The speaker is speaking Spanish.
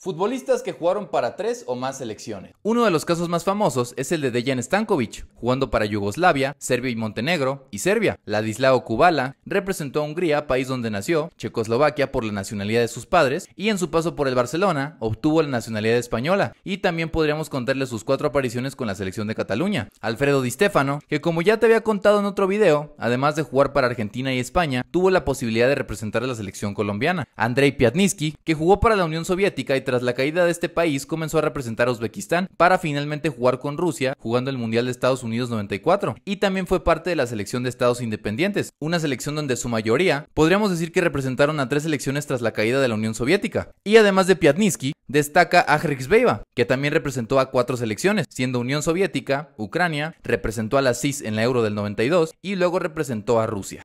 Futbolistas que jugaron para tres o más selecciones. Uno de los casos más famosos es el de Dejan Stankovic, jugando para Yugoslavia, Serbia y Montenegro, y Serbia. Ladislao Kubala representó a Hungría, país donde nació, Checoslovaquia por la nacionalidad de sus padres, y en su paso por el Barcelona obtuvo la nacionalidad española. Y también podríamos contarle sus cuatro apariciones con la selección de Cataluña. Alfredo Di Stefano, que como ya te había contado en otro video, además de jugar para Argentina y España, tuvo la posibilidad de representar a la selección colombiana. Andrei Piatnitsky, que jugó para la Unión Soviética y tras la caída de este país comenzó a representar a Uzbekistán para finalmente jugar con Rusia, jugando el Mundial de Estados Unidos 94. Y también fue parte de la selección de Estados Independientes, una selección donde su mayoría podríamos decir que representaron a tres selecciones tras la caída de la Unión Soviética. Y además de Piatnitsky, destaca a que también representó a cuatro selecciones, siendo Unión Soviética, Ucrania, representó a la CIS en la Euro del 92 y luego representó a Rusia.